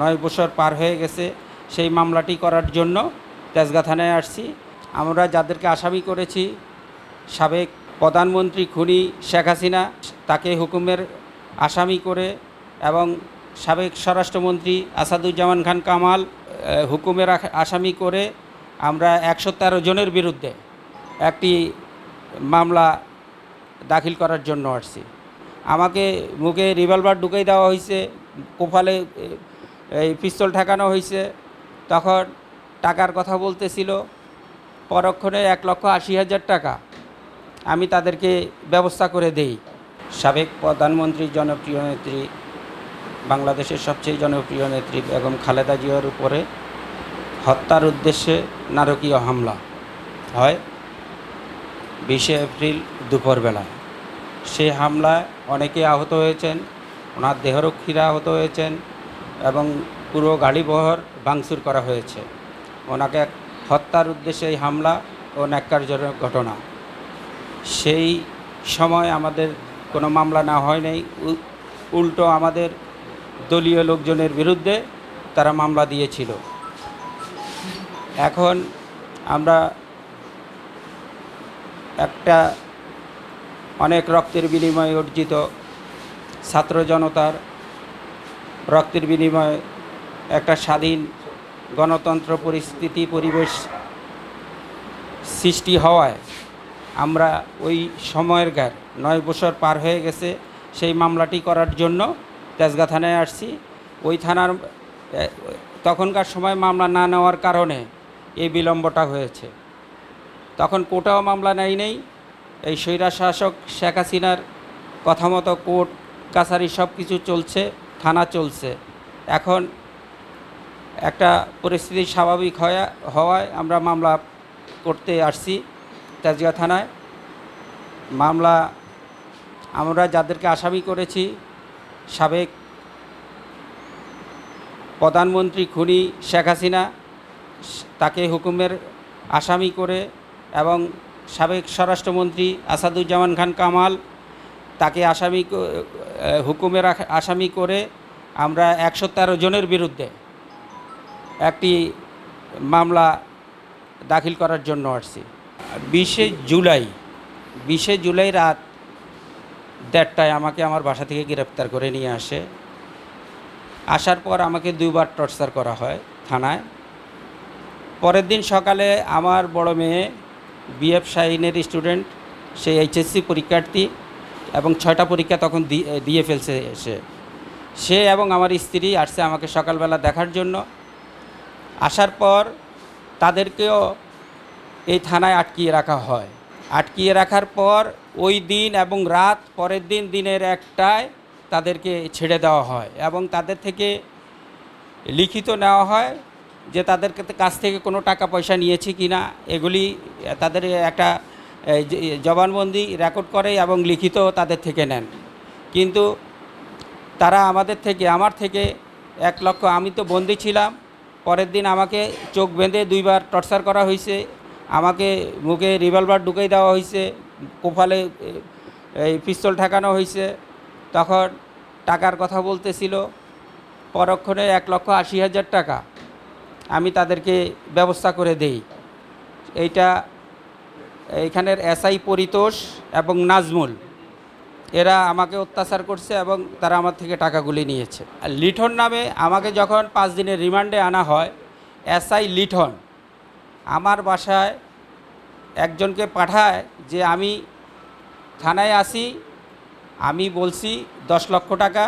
নয় বছর পার হয়ে গেছে সেই মামলাটি করার জন্য তেজগা থানায় আসছি আমরা যাদেরকে আসামি করেছি সাবেক প্রধানমন্ত্রী খুনি শেখ হাসিনা তাকে হুকুমের আসামি করে এবং সাবেক স্বরাষ্ট্রমন্ত্রী আসাদুজ্জামান খান কামাল হুকুমের আসামি করে আমরা একশো তেরো জনের বিরুদ্ধে একটি মামলা দাখিল করার জন্য আসছি আমাকে মুখে রিভলভার ঢুকে দেওয়া হয়েছে কোফালে এই পিস্তল ঠেকানো হয়েছে তখন টাকার কথা বলতেছিল পরক্ষণে এক লক্ষ আশি হাজার টাকা আমি তাদেরকে ব্যবস্থা করে দেই সাবেক প্রধানমন্ত্রী জনপ্রিয় নেত্রী বাংলাদেশের সবচেয়ে জনপ্রিয় নেত্রী বেগম খালেদা জিয়ার উপরে হত্যার উদ্দেশ্যে নারকীয় হামলা হয় বিশে এপ্রিল দুপুরবেলা সে হামলায় অনেকে আহত হয়েছেন ওনার দেহরক্ষীরা আহত হয়েছেন এবং পুরো গাড়িবহর ভাঙচুর করা হয়েছে ওনাকে হত্যার উদ্দেশ্যে এই হামলা ও ন্যাক্কারজনক ঘটনা সেই সময় আমাদের কোনো মামলা না হয় নাই উল্টো আমাদের দলীয় লোকজনের বিরুদ্ধে তারা মামলা দিয়েছিল এখন আমরা একটা অনেক রক্তের বিনিময়ে অর্জিত ছাত্র জনতার রক্তের বিনিময়ে একটা স্বাধীন গণতন্ত্র পরিস্থিতি পরিবেশ সৃষ্টি হওয়ায় আমরা ওই সময়ের গার নয় বছর পার হয়ে গেছে সেই মামলাটি করার জন্য তেজগা থানায় আসছি ওই থানার তখনকার সময় মামলা না নেওয়ার কারণে এই বিলম্বটা হয়েছে তখন কোটাও মামলা নেয় নেই এই স্বৈরা শাসক শেখ হাসিনার কথা মতো কোর্ট কাছারি সব কিছু চলছে থানা চলছে এখন একটা পরিস্থিতি স্বাভাবিক হওয়া হওয়ায় আমরা মামলা করতে আসছি তেজগাঁ থানায় মামলা আমরা যাদেরকে আসামি করেছি সাবেক প্রধানমন্ত্রী খুনি শেখ হাসিনা তাকে হুকুমের আসামি করে এবং সাবেক স্বরাষ্ট্রমন্ত্রী আসাদুজ্জামান খান কামাল তাকে আসামি হুকুমের আসামি করে আমরা একশো তেরো জনের বিরুদ্ধে একটি মামলা দাখিল করার জন্য আসছি বিশে জুলাই বিশে জুলাই রাত দেড়টায় আমাকে আমার বাসা থেকে গ্রেপ্তার করে নিয়ে আসে আসার পর আমাকে দুইবার টর্চার করা হয় থানায় পরের দিন সকালে আমার বড় মেয়ে বিএফ শাহিনের স্টুডেন্ট সে এইচএসসি পরীক্ষার্থী এবং ছয়টা পরীক্ষা তখন দিয়ে ফেলছে সে সে এবং আমার স্ত্রী আসছে আমাকে সকালবেলা দেখার জন্য আসার পর তাদেরকেও এই থানায় আটকিয়ে রাখা হয় আটকিয়ে রাখার পর ওই দিন এবং রাত পরের দিন দিনের একটায় তাদেরকে ছেড়ে দেওয়া হয় এবং তাদের থেকে লিখিত নেওয়া হয় যে তাদের কাছ থেকে কোনো টাকা পয়সা নিয়েছে কি না এগুলি তাদের একটা জবানবন্দি রেকর্ড করে এবং লিখিত তাদের থেকে নেন কিন্তু তারা আমাদের থেকে আমার থেকে এক লক্ষ আমি তো বন্দি ছিলাম পরের দিন আমাকে চোখ বেঁধে দুইবার টর্চার করা হয়েছে আমাকে মুখে রিভলভার ঢুকিয়ে দেওয়া হয়েছে কোফালে এই পিস্তল ঠেকানো হয়েছে তখন টাকার কথা বলতেছিল পরক্ষণে এক লক্ষ আশি হাজার টাকা আমি তাদেরকে ব্যবস্থা করে দেই এইটা এইখানের এসআই পরিতোষ এবং নাজমুল এরা আমাকে অত্যাচার করছে এবং তারা আমার থেকে টাকাগুলি নিয়েছে আর লিঠন নামে আমাকে যখন পাঁচ দিনের রিমান্ডে আনা হয় এসআই লিঠন আমার বাসায় একজনকে পাঠায় যে আমি থানায় আসি আমি বলছি দশ লক্ষ টাকা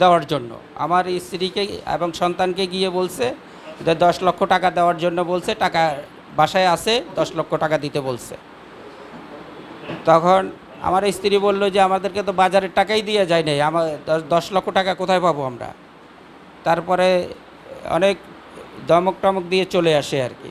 দেওয়ার জন্য আমার স্ত্রীকে এবং সন্তানকে গিয়ে বলছে যে দশ লক্ষ টাকা দেওয়ার জন্য বলছে টাকা বাসায় আসে দশ লক্ষ টাকা দিতে বলছে তখন আমার স্ত্রী বলল যে আমাদেরকে তো বাজারের টাকাই দিয়ে যায় নাই আমার দশ লক্ষ টাকা কোথায় পাবো আমরা তারপরে অনেক দমক টমক দিয়ে চলে আসে আর কি